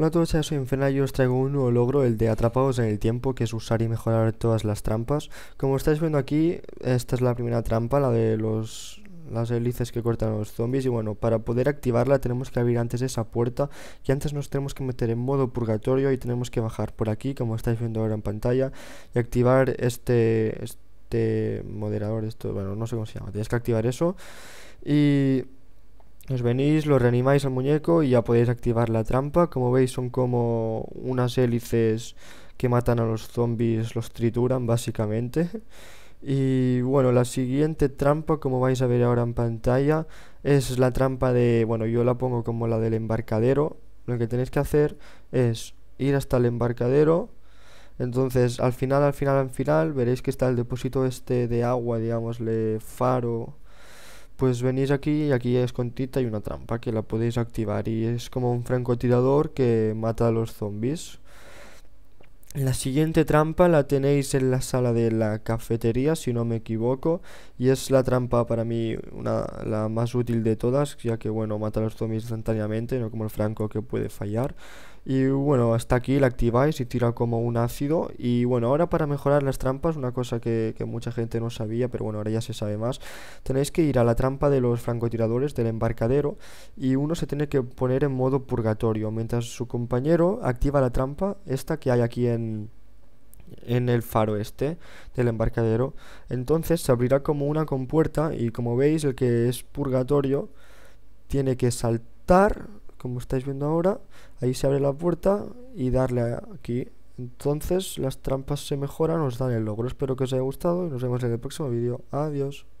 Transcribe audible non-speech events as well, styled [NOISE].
Hola a todos, soy Infernal y os traigo un nuevo logro, el de atrapados en el tiempo, que es usar y mejorar todas las trampas. Como estáis viendo aquí, esta es la primera trampa, la de los las hélices que cortan los zombies y bueno, para poder activarla tenemos que abrir antes esa puerta y antes nos tenemos que meter en modo purgatorio y tenemos que bajar por aquí, como estáis viendo ahora en pantalla, y activar este, este moderador, esto, bueno, no sé cómo se llama, tienes que activar eso y os venís, lo reanimáis al muñeco y ya podéis activar la trampa. Como veis son como unas hélices que matan a los zombies, los trituran básicamente. [LAUGHS] Y bueno, la siguiente trampa, como vais a ver ahora en pantalla, es la trampa de, bueno, yo la pongo como la del embarcadero. Lo que tenéis que hacer es ir hasta el embarcadero. Entonces, al final, al final, al final, veréis que está el depósito este de agua, digamos, le faro pues venís aquí y aquí es contita y una trampa que la podéis activar y es como un francotirador que mata a los zombies. La siguiente trampa la tenéis en la sala de la cafetería, si no me equivoco, y es la trampa para mí una, la más útil de todas, ya que bueno, mata a los zombies instantáneamente, no como el franco que puede fallar. Y bueno, hasta aquí la activáis y tira como un ácido. Y bueno, ahora para mejorar las trampas, una cosa que, mucha gente no sabía, pero bueno, ahora ya se sabe más, tenéis que ir a la trampa de los francotiradores del embarcadero y uno se tiene que poner en modo purgatorio, mientras su compañero activa la trampa, esta que hay aquí en, en el faro este del embarcadero entonces se abrirá como una compuerta y como veis el que es purgatorio tiene que saltar como estáis viendo ahora, ahí se abre la puerta y darle aquí. Entonces las trampas se mejoran, os dan el logro. Espero que os haya gustado y nos vemos en el próximo vídeo. Adiós.